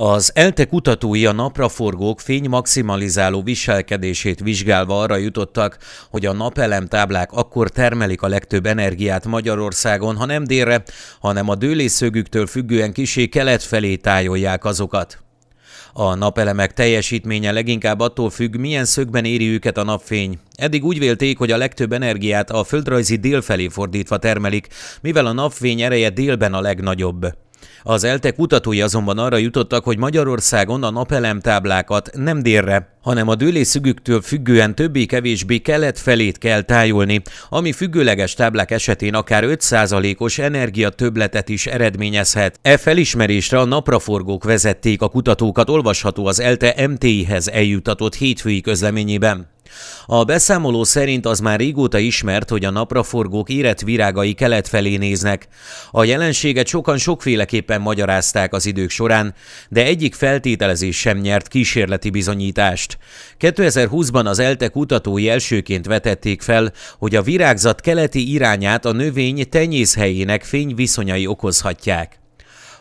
Az ELTE kutatói a napraforgók fény maximalizáló viselkedését vizsgálva arra jutottak, hogy a napelem táblák akkor termelik a legtöbb energiát Magyarországon, ha nem délre, hanem a dőlészögüktől függően kisé kelet felé tájolják azokat. A napelemek teljesítménye leginkább attól függ, milyen szögben éri őket a napfény. Eddig úgy vélték, hogy a legtöbb energiát a földrajzi dél felé fordítva termelik, mivel a napfény ereje délben a legnagyobb. Az ELTE kutatói azonban arra jutottak, hogy Magyarországon a táblákat nem délre, hanem a dőlészügüktől függően többé-kevésbé kelet felét kell tájolni, ami függőleges táblák esetén akár 5%-os energiatöbletet is eredményezhet. E felismerésre a napraforgók vezették a kutatókat, olvasható az ELTE MTI-hez eljutatott hétfői közleményében. A beszámoló szerint az már régóta ismert, hogy a napraforgók érett virágai kelet felé néznek. A jelenséget sokan sokféleképpen magyarázták az idők során, de egyik feltételezés sem nyert kísérleti bizonyítást. 2020-ban az eltek kutatói elsőként vetették fel, hogy a virágzat keleti irányát a növény tenyészhelyének fényviszonyai okozhatják.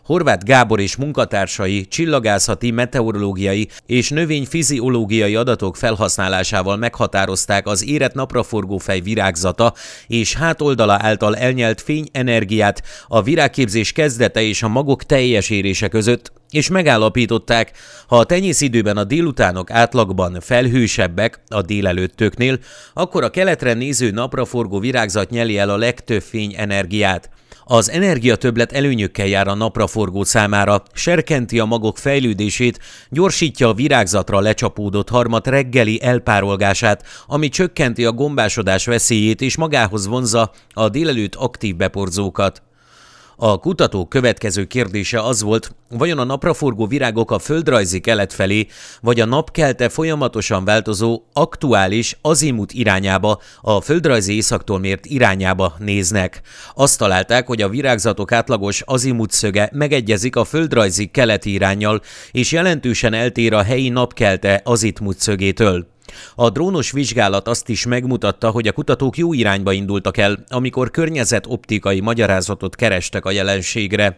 Horváth Gábor és munkatársai csillagászati, meteorológiai és növényfiziológiai adatok felhasználásával meghatározták az érett napraforgófej virágzata és hátoldala által elnyelt fényenergiát a virágképzés kezdete és a magok teljes érése között és megállapították, ha a időben a délutánok átlagban felhősebbek a délelőttöknél, akkor a keletre néző napraforgó virágzat nyeli el a legtöbb fényenergiát. Az energiatöblet előnyökkel jár a napraforgó számára, serkenti a magok fejlődését, gyorsítja a virágzatra lecsapódott harmat reggeli elpárolgását, ami csökkenti a gombásodás veszélyét és magához vonza a délelőtt aktív beporzókat. A kutató következő kérdése az volt, vajon a napraforgó virágok a földrajzi kelet felé, vagy a napkelte folyamatosan változó aktuális azimut irányába, a földrajzi északtól mért irányába néznek. Azt találták, hogy a virágzatok átlagos azimut szöge megegyezik a földrajzi keleti irányjal, és jelentősen eltér a helyi napkelte azitmut szögétől. A drónos vizsgálat azt is megmutatta, hogy a kutatók jó irányba indultak el, amikor környezetoptikai magyarázatot kerestek a jelenségre.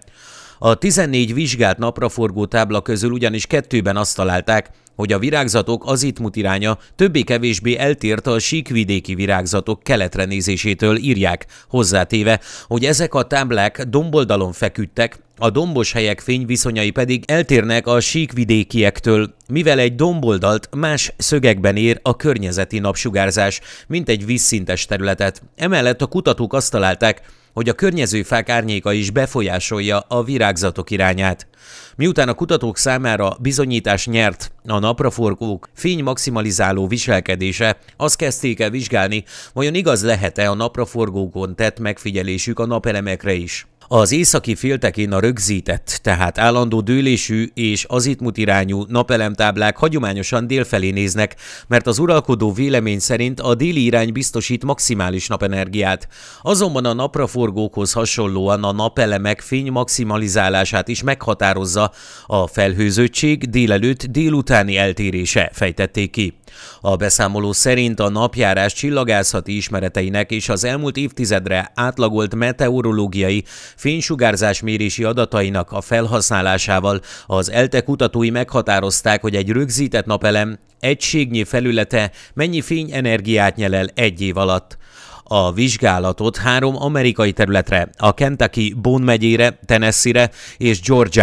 A 14 vizsgált napraforgó tábla közül ugyanis kettőben azt találták, hogy a virágzatok azitmut iránya többé-kevésbé eltért a síkvidéki virágzatok keletre nézésétől írják, hozzátéve, hogy ezek a táblák domboldalon feküdtek, a dombos helyek fényviszonyai pedig eltérnek a síkvidékiektől, mivel egy domboldalt más szögekben ér a környezeti napsugárzás, mint egy vízszintes területet. Emellett a kutatók azt találták, hogy a környező fák árnyéka is befolyásolja a virágzatok irányát. Miután a kutatók számára bizonyítás nyert a napraforgók fény maximalizáló viselkedése, azt kezdték el vizsgálni, vajon igaz lehet-e a napraforgókon tett megfigyelésük a napelemekre is. Az északi féltekén a rögzített, tehát állandó dőlésű és azitmut irányú napelemtáblák hagyományosan délfelé néznek, mert az uralkodó vélemény szerint a déli irány biztosít maximális napenergiát. Azonban a napraforgókhoz hasonlóan a napelemek fény maximalizálását is meghatározza a felhőzöttség délelőtt délutáni eltérése, fejtették ki. A beszámoló szerint a napjárás csillagászati ismereteinek és az elmúlt évtizedre átlagolt meteorológiai Fénysugárzás mérési adatainak a felhasználásával az ELTE kutatói meghatározták, hogy egy rögzített napelem egységnyi felülete mennyi fényenergiát nyel el egy év alatt. A vizsgálatot három amerikai területre, a Kentucky Bone megyére, Tennessee-re és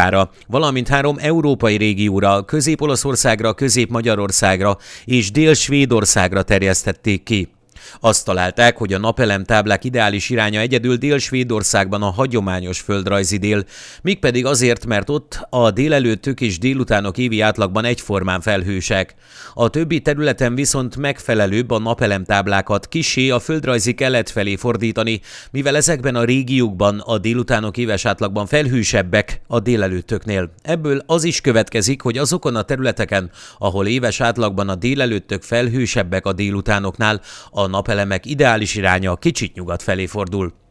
ra valamint három európai régióra, Közép-Olaszországra, Közép-Magyarországra és Dél-Svédországra terjesztették ki. Azt találták, hogy a napelem táblák ideális iránya egyedül Dél-Svédországban a hagyományos földrajzi dél, míg pedig azért, mert ott a délelőttök és délutánok évi átlagban egyformán felhősek. A többi területen viszont megfelelőbb a napelem táblákat kisé a földrajzi kelet felé fordítani, mivel ezekben a régiókban a délutánok éves átlagban felhősebbek a délelőttöknél. Ebből az is következik, hogy azokon a területeken, ahol éves átlagban a délelőttök felhősebbek a délutánoknál, a napelemek ideális iránya kicsit nyugat felé fordul.